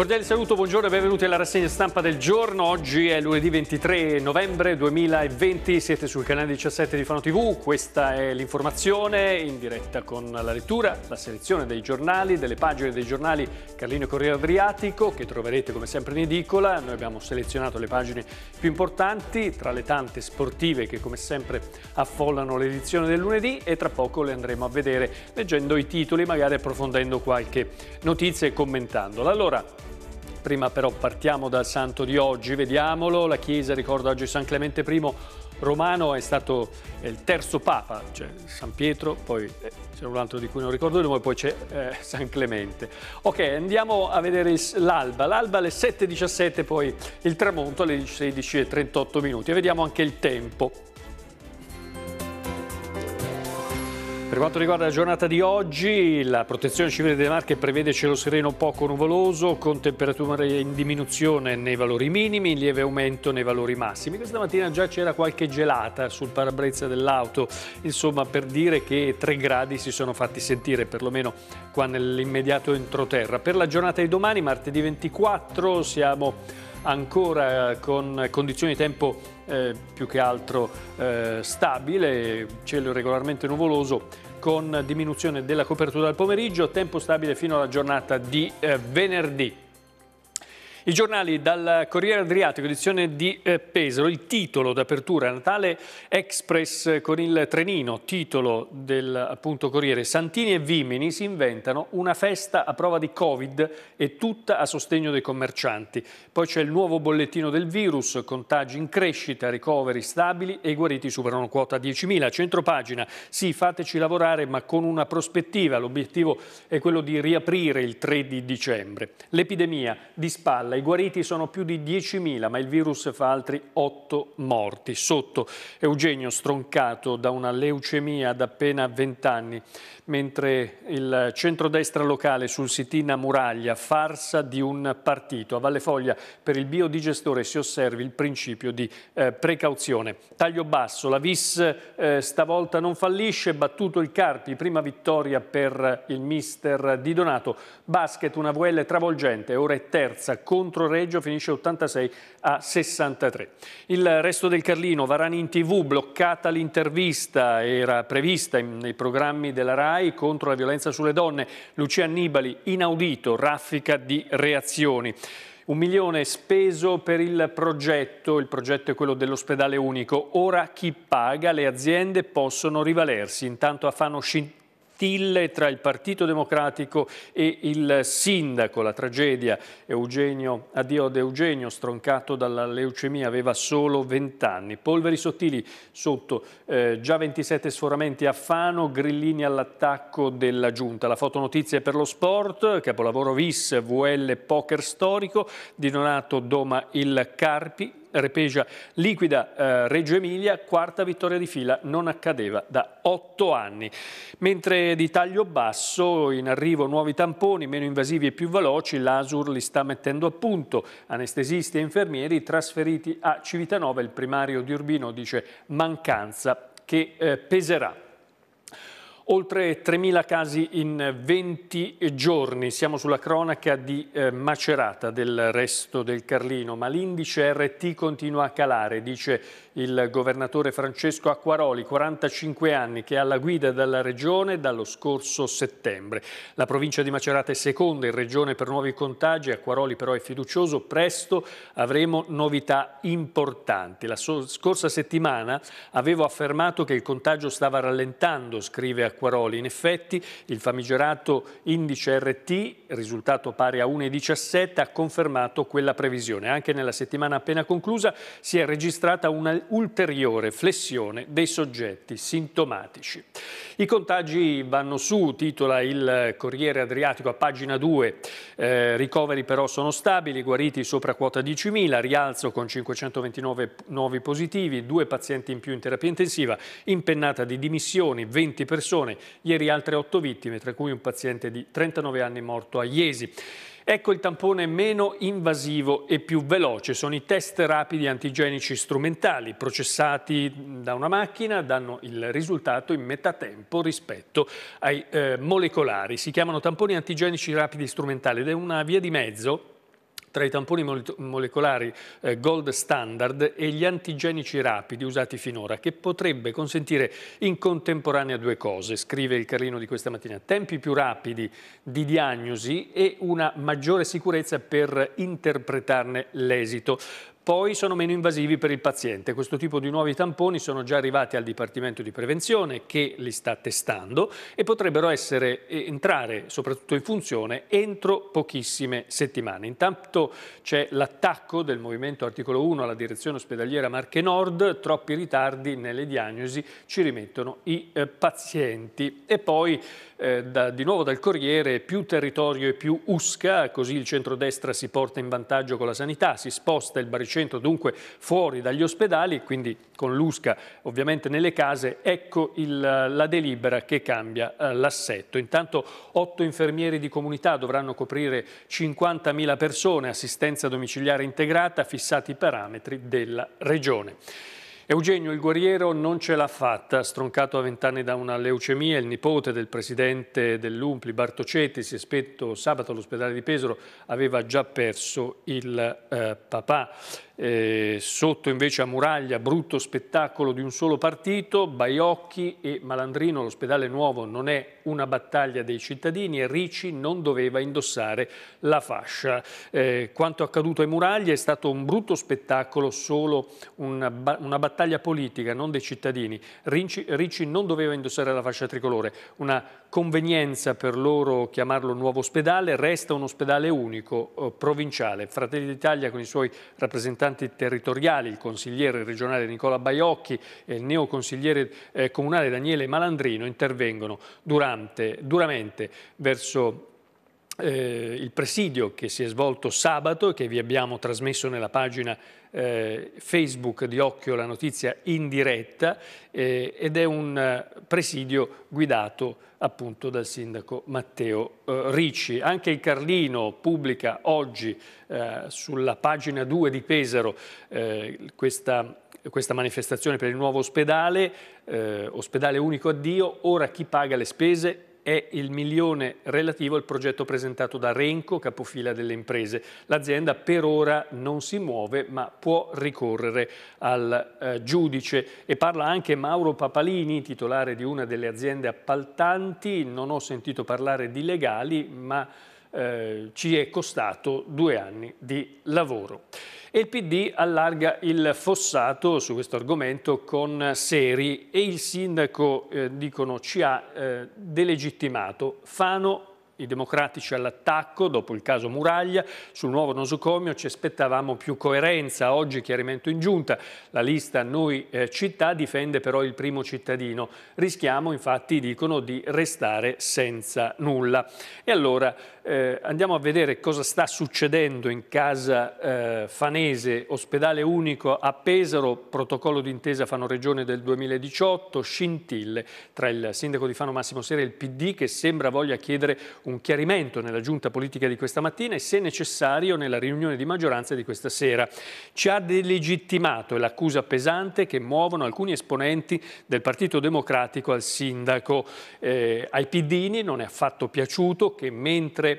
cordiale saluto, buongiorno e benvenuti alla rassegna stampa del giorno. Oggi è lunedì 23 novembre 2020, siete sul canale 17 di Fano TV, questa è l'informazione in diretta con la lettura, la selezione dei giornali, delle pagine dei giornali Carlino e Corriere Adriatico che troverete come sempre in edicola. Noi abbiamo selezionato le pagine più importanti tra le tante sportive che come sempre affollano l'edizione del lunedì e tra poco le andremo a vedere leggendo i titoli, magari approfondendo qualche notizia e commentandola. Allora, Prima però partiamo dal santo di oggi, vediamolo. La Chiesa ricorda oggi San Clemente I romano, è stato il terzo papa, cioè San Pietro, poi eh, c'è un altro di cui non ricordo il nome, poi c'è eh, San Clemente. Ok, andiamo a vedere l'alba. L'alba alle 7.17, poi il tramonto alle 16.38 minuti. E vediamo anche il tempo. Per quanto riguarda la giornata di oggi, la protezione civile delle Marche prevede cielo sereno poco nuvoloso, con temperature in diminuzione nei valori minimi, in lieve aumento nei valori massimi. Questa mattina già c'era qualche gelata sul parabrezza dell'auto, insomma per dire che 3 gradi si sono fatti sentire, perlomeno qua nell'immediato entroterra. Per la giornata di domani, martedì 24, siamo ancora eh, con condizioni di tempo eh, più che altro eh, stabile, cielo regolarmente nuvoloso con diminuzione della copertura al pomeriggio, tempo stabile fino alla giornata di eh, venerdì. I giornali dal Corriere Adriatico, edizione di eh, Pesaro, il titolo d'apertura Natale Express eh, con il trenino, titolo del appunto, Corriere. Santini e Vimini si inventano una festa a prova di Covid e tutta a sostegno dei commercianti. Poi c'è il nuovo bollettino del virus, contagi in crescita, ricoveri stabili e i guariti superano quota 10.000. Centropagina, sì fateci lavorare ma con una prospettiva, l'obiettivo è quello di riaprire il 3 di dicembre. L'epidemia di spalla i guariti sono più di 10.000, ma il virus fa altri 8 morti. Sotto Eugenio stroncato da una leucemia da appena 20 anni, mentre il centrodestra locale sul sitina Muraglia, farsa di un partito. A Valle Foglia per il biodigestore si osservi il principio di eh, precauzione. Taglio basso, la vis eh, stavolta non fallisce, battuto il Carpi, prima vittoria per il mister Di Donato. Basket, una VL travolgente, ora è terza con contro Reggio finisce 86 a 63. Il resto del Carlino, Varani in tv, bloccata l'intervista, era prevista nei programmi della RAI contro la violenza sulle donne. Lucia Annibali, inaudito, raffica di reazioni. Un milione speso per il progetto, il progetto è quello dell'ospedale unico. Ora chi paga? Le aziende possono rivalersi. Intanto a Fano stille tra il Partito Democratico e il sindaco. La tragedia, Eugenio, addio ad Eugenio, stroncato dalla leucemia, aveva solo 20 anni. Polveri sottili sotto, eh, già 27 sforamenti a Fano, grillini all'attacco della giunta. La fotonotizia per lo sport, capolavoro VIS, VL Poker Storico, di Donato Doma il Carpi, Repegia liquida eh, Reggio Emilia, quarta vittoria di fila, non accadeva da otto anni. Mentre di taglio basso, in arrivo nuovi tamponi, meno invasivi e più veloci, l'Asur li sta mettendo a punto. Anestesisti e infermieri trasferiti a Civitanova, il primario di Urbino dice mancanza che eh, peserà. Oltre 3.000 casi in 20 giorni, siamo sulla cronaca di eh, Macerata del resto del Carlino, ma l'indice RT continua a calare, dice il governatore Francesco Acquaroli, 45 anni, che è alla guida della regione dallo scorso settembre. La provincia di Macerata è seconda in regione per nuovi contagi, Acquaroli però è fiducioso, presto avremo novità importanti. La so scorsa settimana avevo affermato che il contagio stava rallentando, scrive Acquaroli Acquaroli. In effetti il famigerato indice RT, risultato pari a 1,17, ha confermato quella previsione. Anche nella settimana appena conclusa si è registrata un'ulteriore flessione dei soggetti sintomatici. I contagi vanno su, titola il Corriere Adriatico a pagina 2. Eh, ricoveri però sono stabili, guariti sopra quota 10.000, rialzo con 529 nuovi positivi, due pazienti in più in terapia intensiva, impennata di dimissioni, 20 persone persone. Ieri altre otto vittime, tra cui un paziente di 39 anni morto a Iesi. Ecco il tampone meno invasivo e più veloce, sono i test rapidi antigenici strumentali, processati da una macchina, danno il risultato in metà tempo rispetto ai eh, molecolari. Si chiamano tamponi antigenici rapidi strumentali ed è una via di mezzo tra i tamponi molecolari eh, gold standard e gli antigenici rapidi usati finora, che potrebbe consentire in contemporanea due cose, scrive il Carlino di questa mattina, tempi più rapidi di diagnosi e una maggiore sicurezza per interpretarne l'esito. Poi sono meno invasivi per il paziente. Questo tipo di nuovi tamponi sono già arrivati al Dipartimento di Prevenzione che li sta testando e potrebbero essere, entrare soprattutto in funzione entro pochissime settimane. Intanto c'è l'attacco del Movimento Articolo 1 alla direzione ospedaliera Marche Nord, troppi ritardi nelle diagnosi ci rimettono i eh, pazienti. E poi eh, da, di nuovo dal Corriere, più territorio e più USCA, così il centrodestra si porta in vantaggio con la sanità, si sposta il baricentro dunque fuori dagli ospedali, quindi con l'USCA ovviamente nelle case, ecco il, la delibera che cambia eh, l'assetto. Intanto otto infermieri di comunità dovranno coprire 50.000 persone, assistenza domiciliare integrata, fissati i parametri della regione. Eugenio il guerriero non ce l'ha fatta, stroncato a vent'anni da una leucemia, il nipote del presidente dell'Umpli Bartocetti si è spetto sabato all'ospedale di Pesaro, aveva già perso il eh, papà. Eh, sotto invece a Muraglia, brutto spettacolo di un solo partito, Baiocchi e Malandrino, l'ospedale nuovo non è una battaglia dei cittadini e Ricci non doveva indossare la fascia. Eh, quanto accaduto ai Muraglia è stato un brutto spettacolo, solo una, una battaglia politica, non dei cittadini. Ricci, Ricci non doveva indossare la fascia tricolore, una convenienza per loro chiamarlo nuovo ospedale, resta un ospedale unico, eh, provinciale. Fratelli d'Italia con i suoi rappresentanti territoriali, il consigliere regionale Nicola Baiocchi e il neoconsigliere eh, comunale Daniele Malandrino intervengono durante, duramente verso eh, il presidio che si è svolto sabato e che vi abbiamo trasmesso nella pagina eh, Facebook di Occhio la notizia in diretta eh, ed è un eh, presidio guidato appunto dal sindaco Matteo eh, Ricci. Anche il Carlino pubblica oggi eh, sulla pagina 2 di Pesaro questa questa manifestazione per il nuovo ospedale, eh, ospedale unico addio, ora chi paga le spese? è il milione relativo al progetto presentato da Renco, capofila delle imprese. L'azienda per ora non si muove ma può ricorrere al eh, giudice e parla anche Mauro Papalini, titolare di una delle aziende appaltanti, non ho sentito parlare di legali ma eh, ci è costato due anni di lavoro. E il PD allarga il fossato su questo argomento con Seri e il sindaco, eh, dicono, ci ha eh, delegittimato. Fano i democratici all'attacco dopo il caso Muraglia, sul nuovo nosocomio ci aspettavamo più coerenza, oggi chiarimento in giunta, la lista Noi eh, Città difende però il primo cittadino, rischiamo infatti dicono di restare senza nulla. E allora eh, andiamo a vedere cosa sta succedendo in casa eh, Fanese, ospedale unico a Pesaro, protocollo d'intesa Fano Regione del 2018, scintille tra il sindaco di Fano Massimo Sera e il PD che sembra voglia chiedere un chiarimento nella giunta politica di questa mattina e se necessario nella riunione di maggioranza di questa sera. Ci ha delegittimato l'accusa pesante che muovono alcuni esponenti del Partito Democratico al sindaco. Eh, ai Pidini non è affatto piaciuto che mentre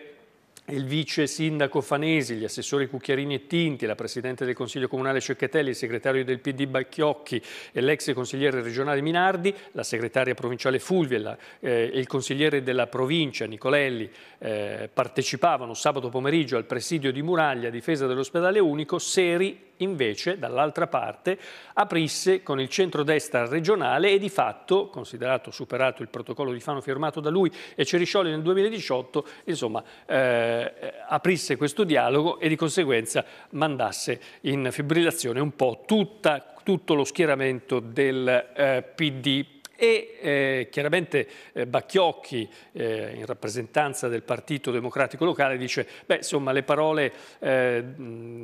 il vice sindaco Fanesi, gli assessori Cucchiarini e Tinti, la presidente del Consiglio Comunale Cecchetelli, il segretario del PD Bacchiocchi e l'ex consigliere regionale Minardi, la segretaria provinciale Fulvia e eh, il consigliere della provincia Nicolelli eh, partecipavano sabato pomeriggio al presidio di Muraglia a difesa dell'ospedale unico, Seri invece dall'altra parte aprisse con il centrodestra regionale e di fatto, considerato superato il protocollo di Fano firmato da lui e Ceriscioli nel 2018, insomma, eh, aprisse questo dialogo e di conseguenza mandasse in fibrillazione un po' tutta, tutto lo schieramento del eh, PD e eh, chiaramente eh, Bacchiocchi, eh, in rappresentanza del Partito Democratico Locale, dice, beh, insomma, le parole, eh,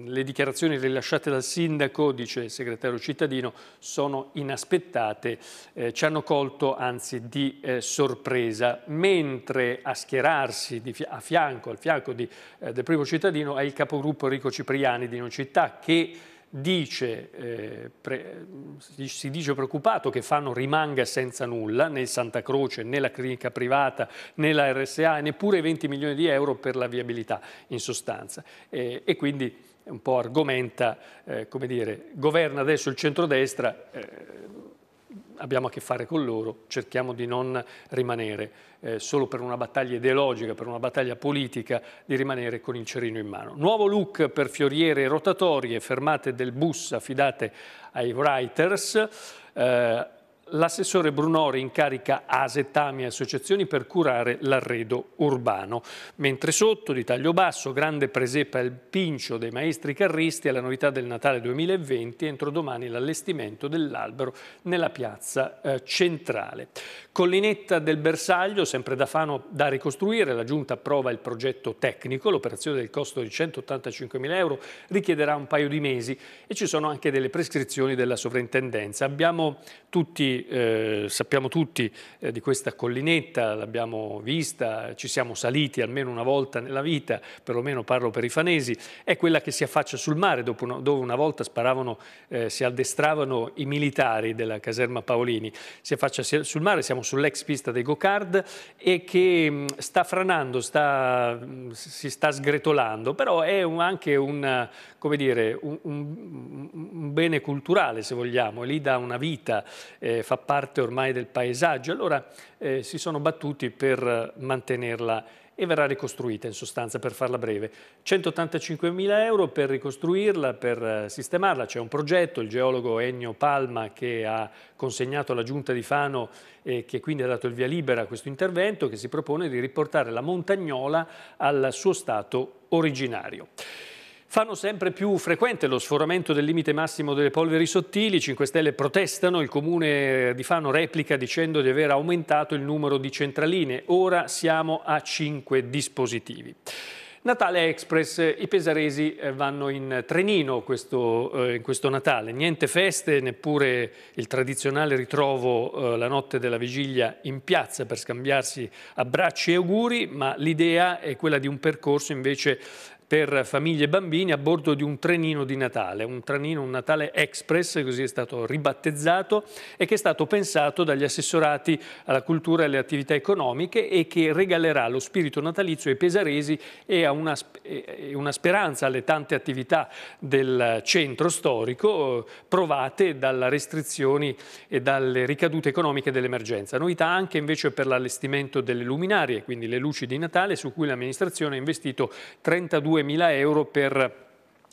le dichiarazioni rilasciate dal sindaco, dice il segretario cittadino, sono inaspettate, eh, ci hanno colto anzi di eh, sorpresa, mentre a schierarsi di, a fianco, al fianco di, del primo cittadino è il capogruppo Enrico Cipriani di Non Città che dice, eh, si dice preoccupato che Fano rimanga senza nulla, né Santa Croce, né la clinica privata, né la RSA, neppure 20 milioni di euro per la viabilità in sostanza. Eh, e quindi un po' argomenta, eh, come dire, governa adesso il centrodestra eh, abbiamo a che fare con loro, cerchiamo di non rimanere eh, solo per una battaglia ideologica, per una battaglia politica, di rimanere con il cerino in mano. Nuovo look per fioriere rotatorie, fermate del bus affidate ai writers, eh, L'assessore Brunori incarica Asetami e associazioni per curare l'arredo urbano, mentre sotto, di taglio basso, grande presepa il pincio dei maestri carristi alla novità del Natale 2020, entro domani l'allestimento dell'albero nella piazza eh, centrale. Collinetta del Bersaglio, sempre da Fano da ricostruire, la Giunta approva il progetto tecnico, l'operazione del costo di 185.000 euro richiederà un paio di mesi e ci sono anche delle prescrizioni della sovrintendenza. Abbiamo tutti eh, sappiamo tutti eh, di questa collinetta, l'abbiamo vista, ci siamo saliti almeno una volta nella vita, perlomeno parlo per i fanesi, è quella che si affaccia sul mare, una, dove una volta sparavano, eh, si addestravano i militari della caserma Paolini. Si affaccia sul mare, siamo sull'ex pista dei Gocard e che mh, mm, sta franando, sta, mm, si sta sgretolando, però è un, anche una, dire, un, un, un bene culturale se vogliamo, e lì dà una vita eh, fa parte ormai del paesaggio. Allora eh, si sono battuti per eh, mantenerla e verrà ricostruita in sostanza per farla breve. 185 mila euro per ricostruirla, per eh, sistemarla, c'è un progetto, il geologo Ennio Palma che ha consegnato alla giunta di Fano e che quindi ha dato il via libera a questo intervento che si propone di riportare la montagnola al suo stato originario. Fanno sempre più frequente lo sforamento del limite massimo delle polveri sottili, 5 Stelle protestano, il comune di Fano replica dicendo di aver aumentato il numero di centraline, ora siamo a 5 dispositivi. Natale Express, i pesaresi eh, vanno in trenino questo, eh, in questo Natale, niente feste, neppure il tradizionale ritrovo eh, la notte della vigilia in piazza per scambiarsi abbracci e auguri, ma l'idea è quella di un percorso invece per famiglie e bambini a bordo di un trenino di Natale, un trenino, un Natale Express, così è stato ribattezzato, e che è stato pensato dagli assessorati alla cultura e alle attività economiche e che regalerà lo spirito natalizio ai pesaresi e a una, una speranza alle tante attività del centro storico eh, provate dalle restrizioni e dalle ricadute economiche dell'emergenza. Novità anche invece per l'allestimento delle luminarie, quindi le luci di Natale, su cui l'amministrazione ha investito 32 2.000 euro per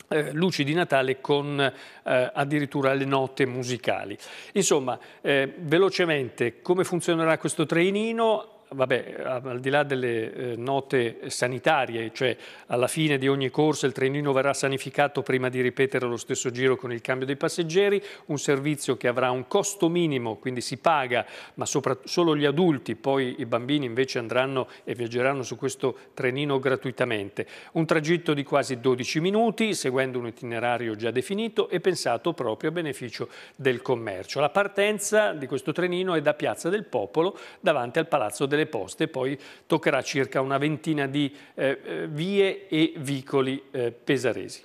eh, luci di Natale con eh, addirittura le note musicali. Insomma, eh, velocemente, come funzionerà questo trainino? vabbè, al di là delle eh, note sanitarie, cioè alla fine di ogni corsa il trenino verrà sanificato prima di ripetere lo stesso giro con il cambio dei passeggeri, un servizio che avrà un costo minimo, quindi si paga, ma solo gli adulti, poi i bambini invece andranno e viaggeranno su questo trenino gratuitamente. Un tragitto di quasi 12 minuti, seguendo un itinerario già definito e pensato proprio a beneficio del commercio. La partenza di questo trenino è da Piazza del Popolo davanti al Palazzo del delle poste, poi toccherà circa una ventina di eh, eh vie e vicoli eh, pesaresi.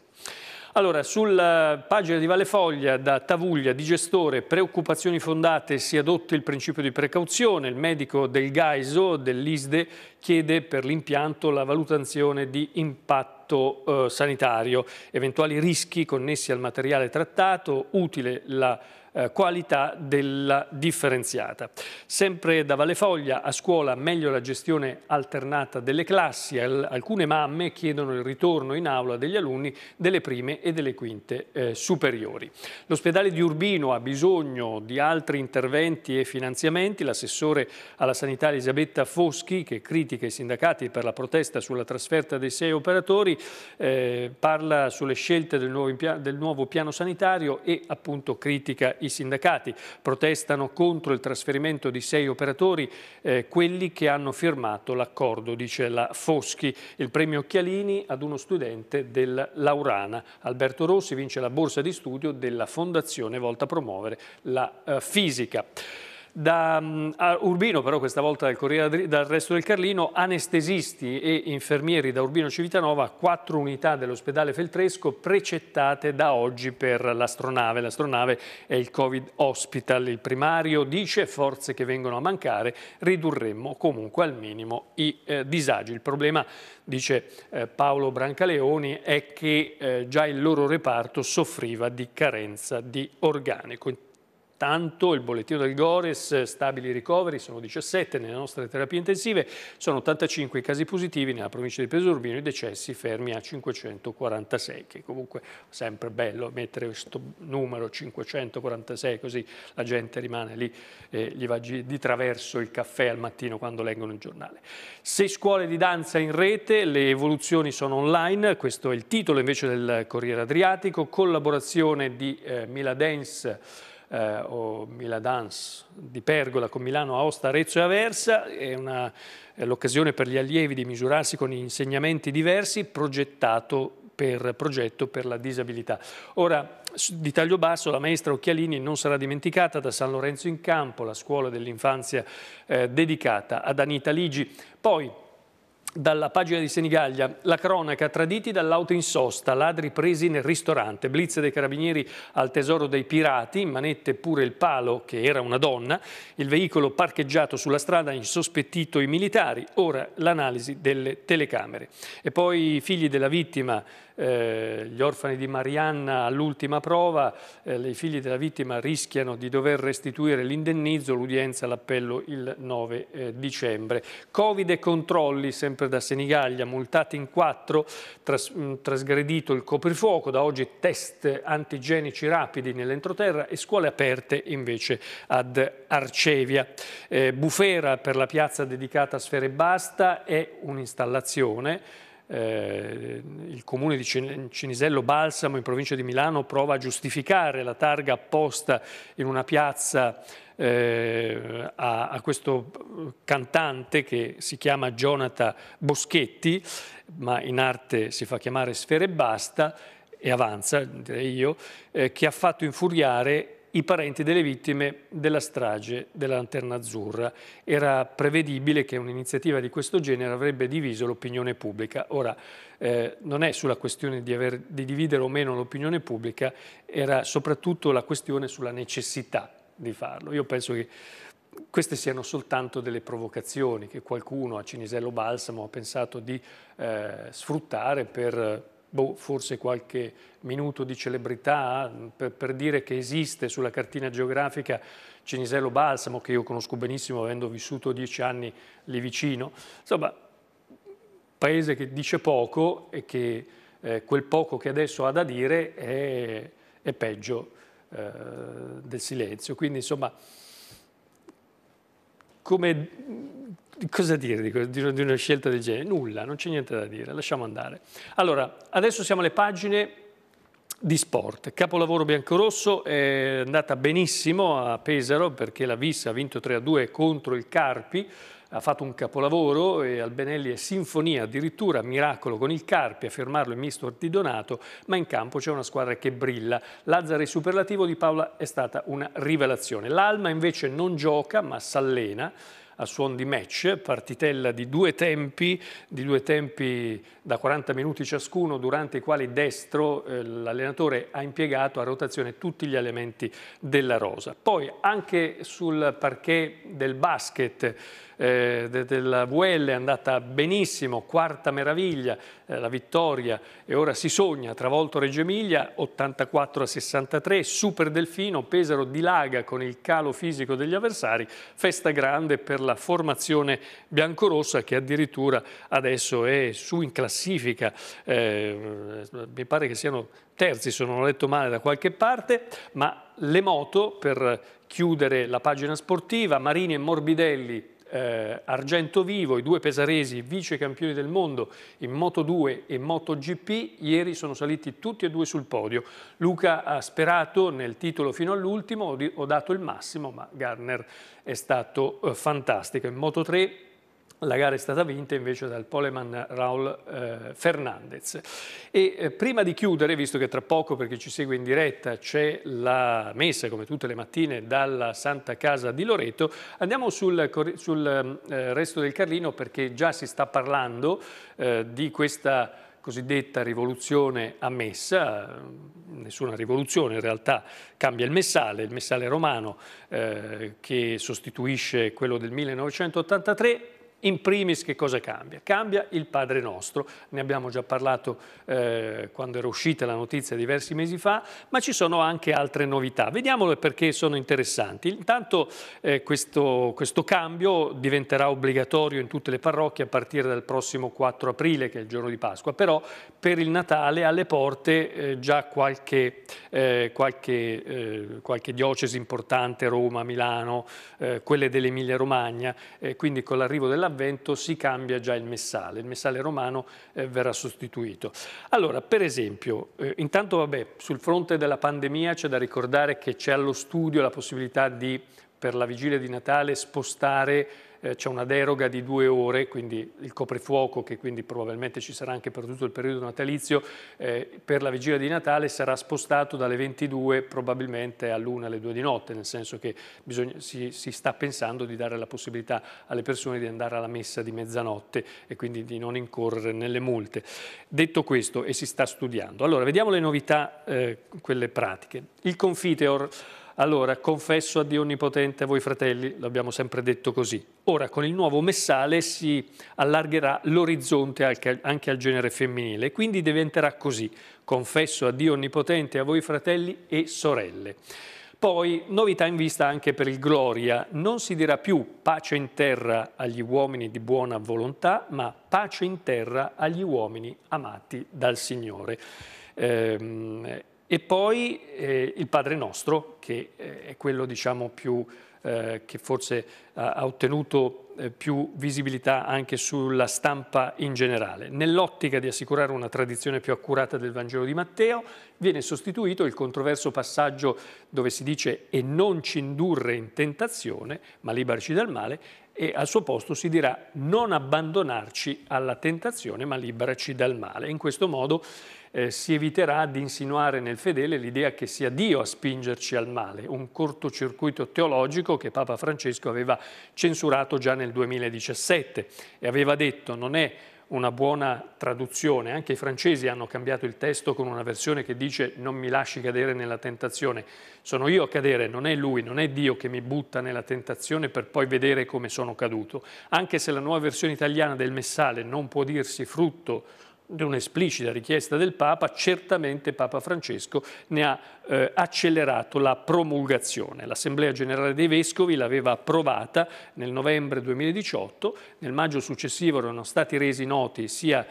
Allora, sulla eh, pagina di Vallefoglia, da Tavuglia, digestore, preoccupazioni fondate, si adotta il principio di precauzione. Il medico del Gaiso, dell'ISDE, chiede per l'impianto la valutazione di impatto eh, sanitario, eventuali rischi connessi al materiale trattato, utile la eh, qualità della differenziata. Sempre da Valle a scuola meglio la gestione alternata delle classi, Al alcune mamme chiedono il ritorno in aula degli alunni delle prime e delle quinte eh, superiori. L'ospedale di Urbino ha bisogno di altri interventi e finanziamenti, l'assessore alla sanità Elisabetta Foschi che critica i sindacati per la protesta sulla trasferta dei sei operatori eh, parla sulle scelte del nuovo, del nuovo piano sanitario e appunto critica i sindacati. Protestano contro il trasferimento di sei operatori, eh, quelli che hanno firmato l'accordo, dice la Foschi. Il premio Chialini ad uno studente del Laurana. Alberto Rossi vince la borsa di studio della Fondazione volta a promuovere la eh, fisica. Da um, Urbino, però questa volta dal, Corriere, dal resto del Carlino, anestesisti e infermieri da Urbino Civitanova, quattro unità dell'ospedale Feltresco precettate da oggi per l'astronave. L'astronave è il Covid Hospital. Il primario dice forze che vengono a mancare, ridurremmo comunque al minimo i eh, disagi. Il problema, dice eh, Paolo Brancaleoni, è che eh, già il loro reparto soffriva di carenza di organico tanto, il bollettino del Gores, eh, stabili ricoveri, sono 17 nelle nostre terapie intensive, sono 85 i casi positivi nella provincia di Pesorbino, i decessi fermi a 546, che comunque è sempre bello mettere questo numero 546 così la gente rimane lì, eh, gli va di traverso il caffè al mattino quando leggono il giornale. Sei scuole di danza in rete, le evoluzioni sono online, questo è il titolo invece del Corriere Adriatico, collaborazione di eh, Miladens eh, o Dance di Pergola con Milano, Aosta, Arezzo e Aversa, è, è l'occasione per gli allievi di misurarsi con insegnamenti diversi progettato per progetto per la disabilità. Ora, di taglio basso, la maestra Occhialini non sarà dimenticata da San Lorenzo in Campo, la scuola dell'infanzia eh, dedicata ad Anita Ligi. Poi, dalla pagina di Senigallia, la cronaca traditi dall'auto in sosta, ladri presi nel ristorante, blitz dei carabinieri al tesoro dei pirati, manette pure il palo che era una donna, il veicolo parcheggiato sulla strada insospettito i militari, ora l'analisi delle telecamere. E poi i figli della vittima eh, gli orfani di Marianna all'ultima prova, eh, i figli della vittima rischiano di dover restituire l'indennizzo, l'udienza l'appello il 9 eh, dicembre. Covid e controlli, sempre da Senigallia, multati in quattro, tras mm, trasgredito il coprifuoco, da oggi test antigenici rapidi nell'entroterra e scuole aperte invece ad Arcevia. Eh, bufera per la piazza dedicata a Sfere Basta è un'installazione eh, il comune di Cinisello Balsamo in provincia di Milano prova a giustificare la targa apposta in una piazza eh, a, a, questo cantante che si chiama Jonathan Boschetti, ma in arte si fa chiamare Sfere e Basta, e avanza, direi io, eh, che ha fatto infuriare i parenti delle vittime della strage della Lanterna Azzurra. Era prevedibile che un'iniziativa di questo genere avrebbe diviso l'opinione pubblica. Ora, eh, non è sulla questione di, aver, di dividere o meno l'opinione pubblica, era soprattutto la questione sulla necessità di farlo. Io penso che queste siano soltanto delle provocazioni che qualcuno a Cinisello Balsamo ha pensato di eh, sfruttare per boh, forse qualche minuto di celebrità per, per, dire che esiste sulla cartina geografica Cinisello Balsamo, che io conosco benissimo avendo vissuto dieci anni lì vicino. Insomma, paese che dice poco e che eh, quel poco che adesso ha da dire è, è peggio eh, del silenzio. Quindi, insomma, come, cosa dire di, di una scelta del genere? Nulla, non c'è niente da dire, lasciamo andare. Allora, adesso siamo alle pagine di sport. Capolavoro biancorosso è andata benissimo a Pesaro perché la Vis ha vinto 3-2 contro il Carpi, ha fatto un capolavoro e Albenelli è sinfonia, addirittura miracolo con il Carpi, a fermarlo il misto Di Donato, ma in campo c'è una squadra che brilla. Lazzari superlativo di Paola è stata una rivelazione. L'Alma invece non gioca ma s'allena a suon di match, partitella di due tempi, di due tempi da 40 minuti ciascuno, durante i quali destro eh, l'allenatore ha impiegato a rotazione tutti gli elementi della rosa. Poi anche sul parquet del basket eh, de della VL è andata benissimo, quarta meraviglia, eh, la vittoria e ora si sogna, travolto Reggio Emilia 84 a 63, Super Delfino, Pesaro dilaga con il calo fisico degli avversari, festa grande per la la formazione biancorossa che addirittura adesso è su in classifica, eh, mi pare che siano terzi se non ho letto male da qualche parte, ma le moto per chiudere la pagina sportiva, Marini e Morbidelli eh, argento vivo, i due pesaresi vice campioni del mondo in Moto 2 e MotoGP, ieri sono saliti tutti e due sul podio. Luca ha sperato nel titolo fino all'ultimo, ho, ho dato il massimo, ma Garner è stato eh, fantastico. In Moto 3 la gara è stata vinta invece dal Poleman Raul eh, Fernandez. E eh, prima di chiudere, visto che tra poco, per chi ci segue in diretta, c'è la messa, come tutte le mattine, dalla Santa Casa di Loreto, andiamo sul, sul mm, eh, resto del Carlino perché già si sta parlando eh, di questa cosiddetta rivoluzione a messa, nessuna rivoluzione in realtà, cambia il messale, il messale romano eh, che sostituisce quello del 1983 in primis che cosa cambia? Cambia il Padre nostro, ne abbiamo già parlato eh, quando era uscita la notizia diversi mesi fa, ma ci sono anche altre novità. Vediamole perché sono interessanti. Intanto eh, questo, questo cambio diventerà obbligatorio in tutte le parrocchie a partire dal prossimo 4 aprile, che è il giorno di Pasqua, però per il Natale alle porte eh, già qualche, eh, qualche, eh, qualche, diocesi importante, Roma, Milano, eh, quelle dell'Emilia Romagna, quindi con l'arrivo della dell'Avvento si cambia già il messale, il messale romano eh, verrà sostituito. Allora, per esempio, eh, intanto vabbè, sul fronte della pandemia c'è da ricordare che c'è allo studio la possibilità di, per la vigilia di Natale, spostare eh, c'è una deroga di due ore, quindi il coprifuoco che quindi probabilmente ci sarà anche per tutto il periodo natalizio, eh, per la vigilia di Natale sarà spostato dalle 22 probabilmente all'1 alle 2 di notte, nel senso che bisogna, si, si, sta pensando di dare la possibilità alle persone di andare alla messa di mezzanotte e quindi di non incorrere nelle multe. Detto questo, e si sta studiando. Allora, vediamo le novità, eh, quelle pratiche. Il Confiteor allora, confesso a Dio Onnipotente a voi fratelli, l'abbiamo sempre detto così. Ora, con il nuovo messale si allargherà l'orizzonte anche al genere femminile, e quindi diventerà così. Confesso a Dio Onnipotente a voi fratelli e sorelle. Poi, novità in vista anche per il Gloria, non si dirà più pace in terra agli uomini di buona volontà, ma pace in terra agli uomini amati dal Signore. Eh, e poi eh, il Padre Nostro, che eh, è quello diciamo, più, eh, che forse ha, ottenuto eh, più visibilità anche sulla stampa in generale. Nell'ottica di assicurare una tradizione più accurata del Vangelo di Matteo, viene sostituito il controverso passaggio dove si dice e non ci indurre in tentazione, ma liberci dal male, e al suo posto si dirà non abbandonarci alla tentazione, ma liberaci dal male. In questo modo eh, si eviterà di insinuare nel fedele l'idea che sia Dio a spingerci al male, un cortocircuito teologico che Papa Francesco aveva censurato già nel 2017 e aveva detto non è una buona traduzione, anche i francesi hanno cambiato il testo con una versione che dice non mi lasci cadere nella tentazione, sono io a cadere, non è lui, non è Dio che mi butta nella tentazione per poi vedere come sono caduto, anche se la nuova versione italiana del Messale non può dirsi frutto di un'esplicita richiesta del Papa, certamente Papa Francesco ne ha eh, accelerato la promulgazione. L'Assemblea Generale dei Vescovi l'aveva approvata nel novembre 2018, nel maggio successivo erano stati resi noti sia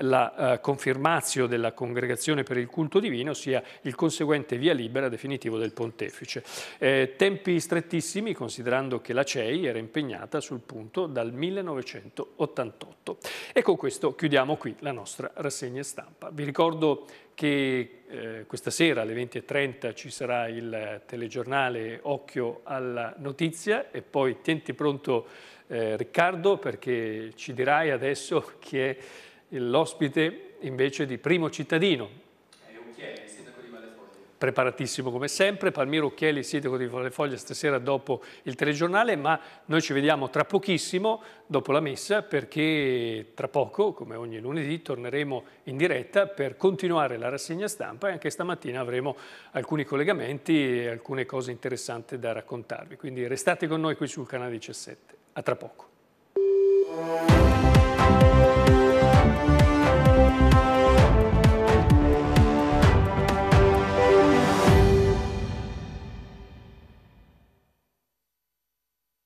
la eh, confermazio della congregazione per il culto divino, sia il conseguente via libera definitivo del pontefice. Eh, tempi strettissimi, considerando che la CEI era impegnata sul punto dal 1988. E con questo chiudiamo qui la nostra rassegna stampa. Vi ricordo che eh, questa sera alle 20.30 ci sarà il telegiornale Occhio alla Notizia e poi tienti pronto eh, Riccardo perché ci dirai adesso chi è l'ospite invece di Primo Cittadino. È Occhielli, sindaco di Vallefoglia. Preparatissimo come sempre, Palmiro Occhielli, sindaco di Foglia, stasera dopo il telegiornale, ma noi ci vediamo tra pochissimo dopo la messa perché tra poco, come ogni lunedì, torneremo in diretta per continuare la rassegna stampa e anche stamattina avremo alcuni collegamenti e alcune cose interessanti da raccontarvi. Quindi restate con noi qui sul canale 17. A tra poco.